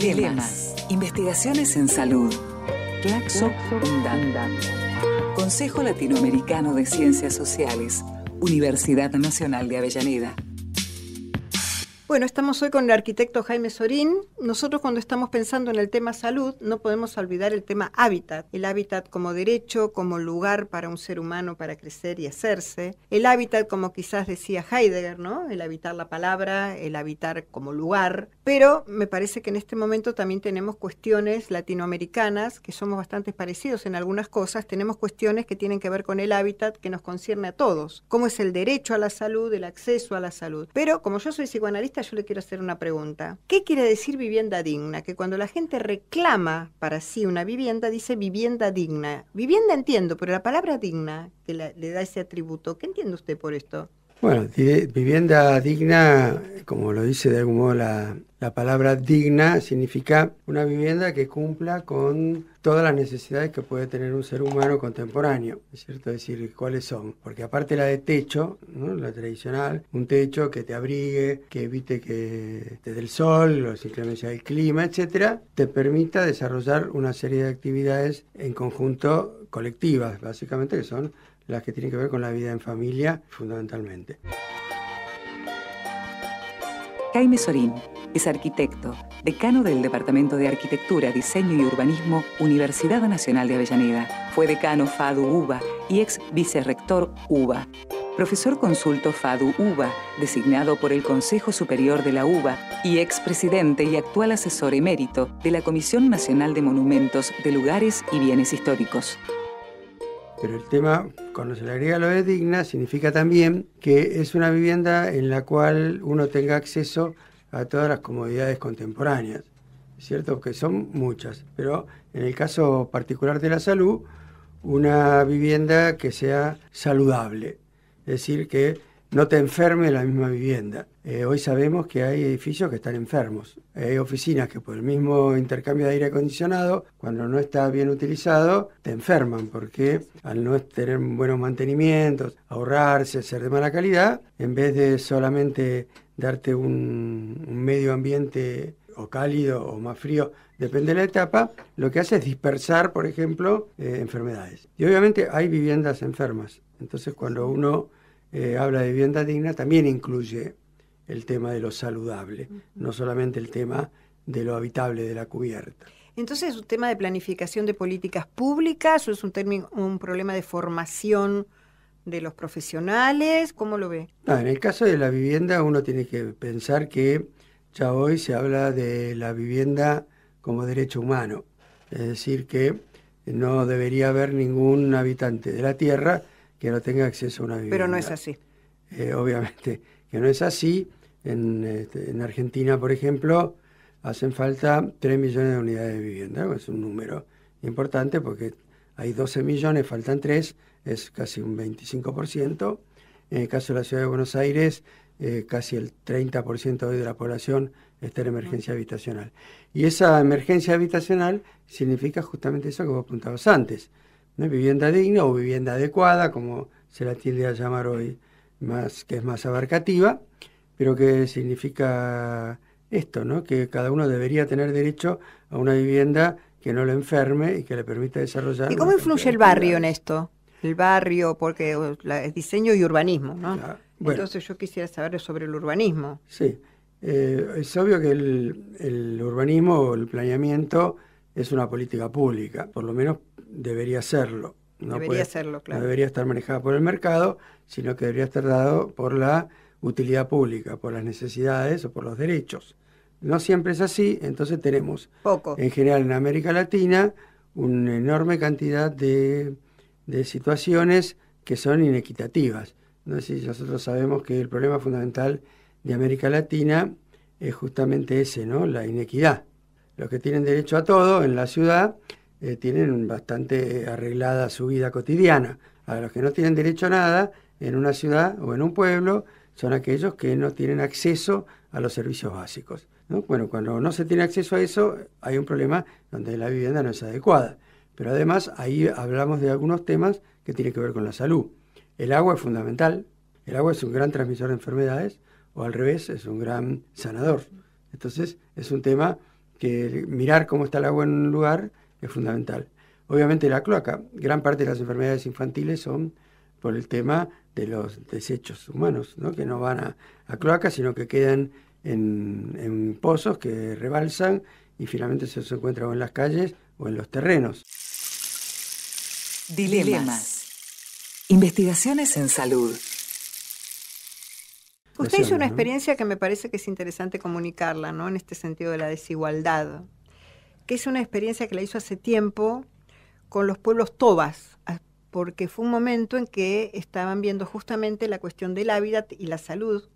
Dilemas. Investigaciones en salud. Claxo Consejo Latinoamericano de Ciencias Sociales. Universidad Nacional de Avellaneda. Bueno, estamos hoy con el arquitecto Jaime Sorín. Nosotros cuando estamos pensando en el tema salud no podemos olvidar el tema hábitat. El hábitat como derecho, como lugar para un ser humano para crecer y hacerse. El hábitat como quizás decía Heidegger, ¿no? El habitar la palabra, el habitar como lugar. Pero me parece que en este momento también tenemos cuestiones latinoamericanas que somos bastante parecidos en algunas cosas. Tenemos cuestiones que tienen que ver con el hábitat que nos concierne a todos. Cómo es el derecho a la salud, el acceso a la salud. Pero como yo soy psicoanalista, yo le quiero hacer una pregunta. ¿Qué quiere decir vivienda digna? Que cuando la gente reclama para sí una vivienda, dice vivienda digna. Vivienda entiendo, pero la palabra digna que le da ese atributo, ¿qué entiende usted por esto? Bueno, vivienda digna, como lo dice de algún modo la, palabra digna, significa una vivienda que cumpla con todas las necesidades que puede tener un ser humano contemporáneo, ¿es cierto? decir, cuáles son. Porque aparte la de techo, la tradicional, un techo que te abrigue, que evite que te dé el sol, los inclemencias del clima, etcétera, te permita desarrollar una serie de actividades en conjunto colectivas, básicamente, que son las que tienen que ver con la vida en familia, fundamentalmente. Jaime Sorín es arquitecto, decano del Departamento de Arquitectura, Diseño y Urbanismo, Universidad Nacional de Avellaneda. Fue decano FADU UBA y ex vicerrector UBA. Profesor consulto FADU UBA, designado por el Consejo Superior de la UBA y ex presidente y actual asesor emérito de la Comisión Nacional de Monumentos de Lugares y Bienes Históricos. Pero el tema, cuando se le agrega lo de digna, significa también que es una vivienda en la cual uno tenga acceso a todas las comodidades contemporáneas, ¿cierto? Que son muchas, pero en el caso particular de la salud, una vivienda que sea saludable, es decir, que no te enferme la misma vivienda. Eh, hoy sabemos que hay edificios que están enfermos. Hay oficinas que por el mismo intercambio de aire acondicionado, cuando no está bien utilizado, te enferman porque al no tener buenos mantenimientos, ahorrarse, ser de mala calidad, en vez de solamente darte un, medio ambiente o cálido o más frío, depende de la etapa, lo que hace es dispersar, por ejemplo, eh, enfermedades. Y obviamente hay viviendas enfermas. Entonces cuando uno eh, habla de vivienda digna, también incluye el tema de lo saludable, no solamente el tema de lo habitable de la cubierta. Entonces, ¿es un tema de planificación de políticas públicas o es un, término, un problema de formación de los profesionales? ¿Cómo lo ve? Ah, en el caso de la vivienda, uno tiene que pensar que ya hoy se habla de la vivienda como derecho humano, es decir, que no debería haber ningún habitante de la Tierra que no tenga acceso a una vivienda. Pero no es así. Eh, obviamente que no es así. En, este, Argentina, por ejemplo, hacen falta 3 millones de unidades de vivienda. Es un número importante porque hay 12 millones, faltan 3, es casi un 25%. En el caso de la ciudad de Buenos Aires, eh, casi el 30% hoy de la población está en emergencia habitacional. Y esa emergencia habitacional significa justamente eso que vos apuntabas antes, vivienda digna o vivienda adecuada, como se la tiende a llamar hoy, más, que es más abarcativa, pero que significa esto, ¿no? que cada uno debería tener derecho a una vivienda que no le enferme y que le permita desarrollar. ¿Y cómo influye el barrio en esto? El barrio, porque es diseño y urbanismo, ¿no? Entonces yo quisiera saber sobre el urbanismo. Sí, eh, es obvio que el, el urbanismo o el planeamiento es una política pública, por lo menos debería serlo. No debería claro. debería estar manejada por el mercado, sino que debería estar dado por la utilidad pública, por las necesidades o por los derechos. No siempre es así, entonces tenemos en general en América Latina una enorme cantidad de, situaciones que son inequitativas. No nosotros sabemos que el problema fundamental de América Latina es justamente ese, ¿no? La inequidad. Los que tienen derecho a todo en la ciudad eh, tienen bastante arreglada su vida cotidiana. A los que no tienen derecho a nada en una ciudad o en un pueblo son aquellos que no tienen acceso a los servicios básicos. Bueno, cuando no se tiene acceso a eso hay un problema donde la vivienda no es adecuada. Pero además ahí hablamos de algunos temas que tienen que ver con la salud. El agua es fundamental. El agua es un gran transmisor de enfermedades o al revés es un gran sanador. Entonces es un tema que mirar cómo está el agua en un lugar es fundamental. Obviamente la cloaca, gran parte de las enfermedades infantiles son por el tema de los desechos humanos, ¿no? que no van a, cloaca, sino que quedan en, pozos que rebalsan y finalmente se encuentran en las calles o en los terrenos. Dilemas. Dilemas. Investigaciones en salud. Usted hizo una experiencia que me parece que es interesante comunicarla, ¿no? En este sentido de la desigualdad que es una experiencia que la hizo hace tiempo con los pueblos tobas, ah, porque fue un momento en que estaban viendo justamente la cuestión del hábitat y la salud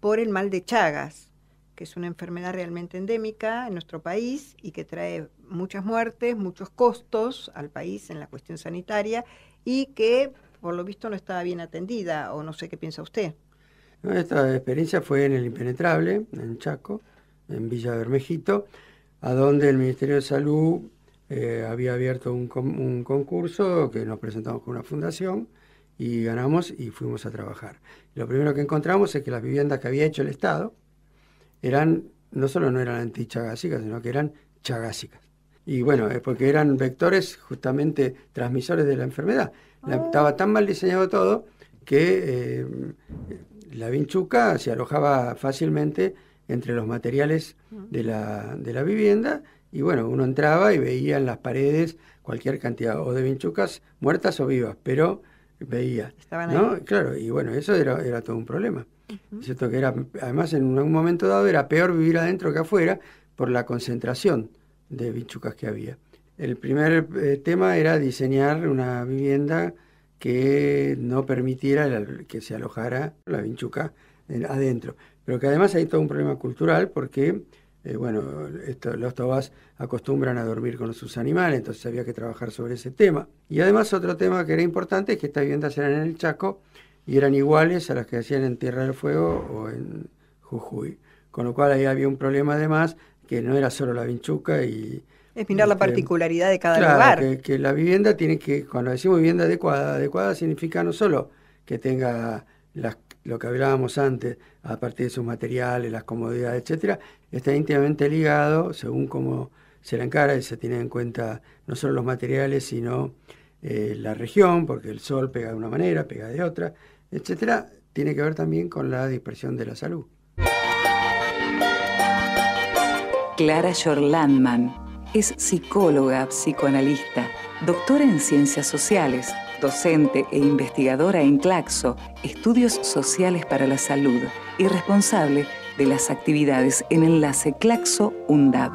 por el mal de Chagas, que es una enfermedad realmente endémica en nuestro país y que trae muchas muertes, muchos costos al país en la cuestión sanitaria y que por lo visto no estaba bien atendida o no sé qué piensa usted. Esta experiencia fue en el Impenetrable, en Chaco, en Villa Bermejito a donde el Ministerio de Salud eh, había abierto un, concurso que nos presentamos con una fundación y ganamos y fuimos a trabajar. Lo primero que encontramos es que las viviendas que había hecho el Estado eran, no solo no eran antichagásicas, sino que eran chagásicas. Y bueno, es porque eran vectores justamente transmisores de la enfermedad. Ah. estaba tan mal diseñado todo que eh, la vinchuca se alojaba fácilmente entre los materiales de la, vivienda y bueno, uno entraba y veía en las paredes cualquier cantidad o de vinchucas muertas o vivas, pero veía. Estaban ¿no? Ahí. Claro, y bueno, eso era, todo un problema. ¿Cierto? Que era, además, en un momento dado era peor vivir adentro que afuera por la concentración de vinchucas que había. El primer eh, tema era diseñar una vivienda que no permitiera que se alojara la vinchuca adentro pero que además hay todo un problema cultural porque, eh, bueno, los tobás acostumbran a dormir con sus animales, entonces había que trabajar sobre ese tema. Y además otro tema que era importante es que estas viviendas eran en el Chaco y eran iguales a las que hacían en Tierra del Fuego o en Jujuy. Con lo cual ahí había un problema además que no era solo la vinchuca y... Es mirar la este, particularidad de cada lugar. Que, que la vivienda tiene que, cuando decimos vivienda adecuada, adecuada significa no solo que tenga las lo que hablábamos antes, a partir de sus materiales, las comodidades, etcétera, está íntimamente ligado, según cómo se la encara, y se tiene en cuenta no solo los materiales, sino eh, la región, porque el sol pega de una manera, pega de otra, etcétera, tiene que ver también con la dispersión de la salud. Clara Jorlandman es psicóloga, psicoanalista, doctora en ciencias sociales docente e investigadora en Claxo, Estudios Sociales para la Salud, y responsable de las actividades en enlace Claxo-UNDAB.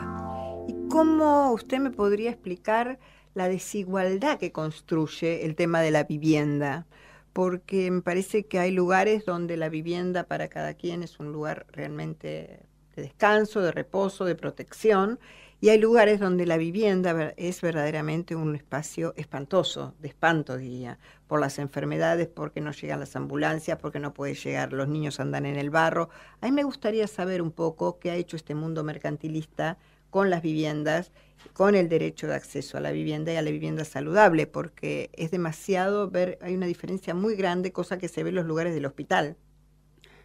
¿Y cómo usted me podría explicar la desigualdad que construye el tema de la vivienda? Porque me parece que hay lugares donde la vivienda para cada quien es un lugar realmente de descanso, de reposo, de protección, y hay lugares donde la vivienda es verdaderamente un espacio espantoso, de espanto diría, por las enfermedades, porque no llegan las ambulancias, porque no puede llegar, los niños andan en el barro. A mí me gustaría saber un poco qué ha hecho este mundo mercantilista con las viviendas, con el derecho de acceso a la vivienda y a la vivienda saludable, porque es demasiado ver, hay una diferencia muy grande, cosa que se ve en los lugares del hospital.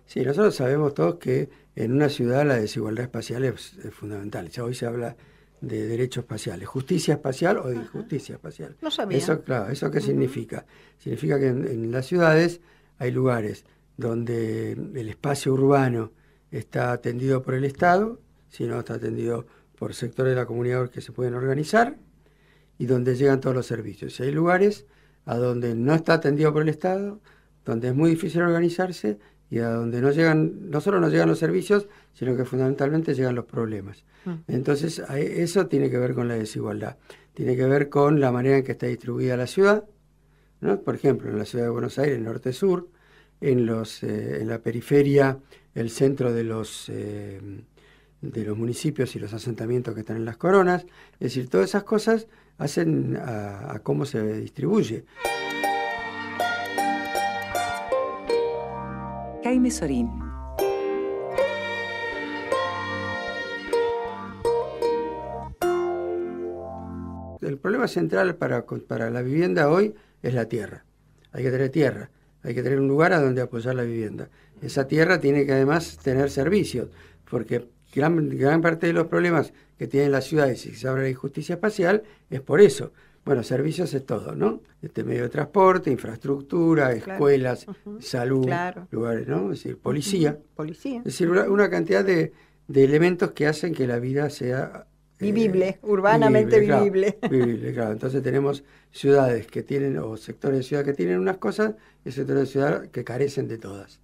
Sí, nosotros sabemos todos que en una ciudad la desigualdad espacial es, fundamental. Ya hoy se habla de derechos espaciales, justicia espacial o injusticia espacial. No sabía. Eso, claro, ¿eso qué significa? Significa que en, las ciudades hay lugares donde el espacio urbano está atendido por el Estado, si no está atendido por sectores de la comunidad que se pueden organizar y donde llegan todos los servicios. hay lugares a donde no está atendido por el Estado, donde es muy difícil organizarse y a donde no llegan, no solo no llegan los servicios, sino que fundamentalmente llegan los problemas. Mm. Entonces, eso tiene que ver con la desigualdad, tiene que ver con la manera en que está distribuida la ciudad, por ejemplo, en la ciudad de Buenos Aires, norte-sur, en, eh, en la periferia, el centro de los, eh, de los municipios y los asentamientos que están en las coronas, es decir, todas esas cosas hacen a cómo se distribuye. El problema central para, la vivienda hoy es la tierra. Hay que tener tierra, hay que tener un lugar a donde apoyar la vivienda. Esa tierra tiene que además tener servicios, porque gran, parte de los problemas que tienen las ciudades y se habla de injusticia espacial es por eso, bueno, servicios es todo, ¿no? Este medio de transporte, infraestructura, escuelas, salud, lugares, ¿no? Es decir, policía. Policía. Es decir, una, cantidad de, elementos que hacen que la vida sea... Eh, vivible, urbanamente vivible. vivible, claro. Entonces tenemos ciudades que tienen, o sectores de ciudad que tienen unas cosas y sectores de ciudad que carecen de todas.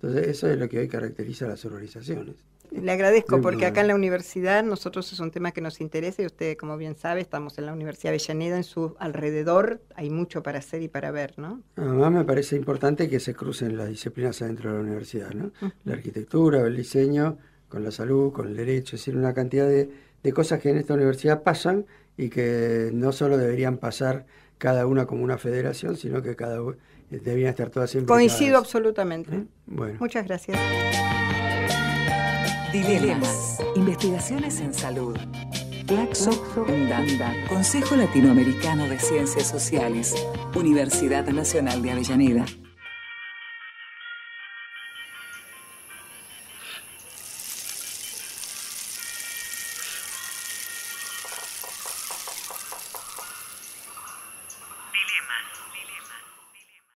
Entonces eso es lo que hoy caracteriza a las urbanizaciones. Le agradezco porque acá en la universidad nosotros es un tema que nos interesa y usted, como bien sabe, estamos en la Universidad de Avellaneda, en su alrededor hay mucho para hacer y para ver, ¿no? Además me parece importante que se crucen las disciplinas adentro de la universidad, ¿no? La arquitectura, el diseño, con la salud, con el derecho, es decir, una cantidad de, cosas que en esta universidad pasan y que no solo deberían pasar cada una como una federación, sino que cada eh, deberían estar todas siempre. Coincido absolutamente. ¿Eh? Bueno. Muchas gracias. Dilemas. Investigaciones en salud. en Undanda. Consejo Latinoamericano de Ciencias Sociales. Universidad Nacional de Avellaneda.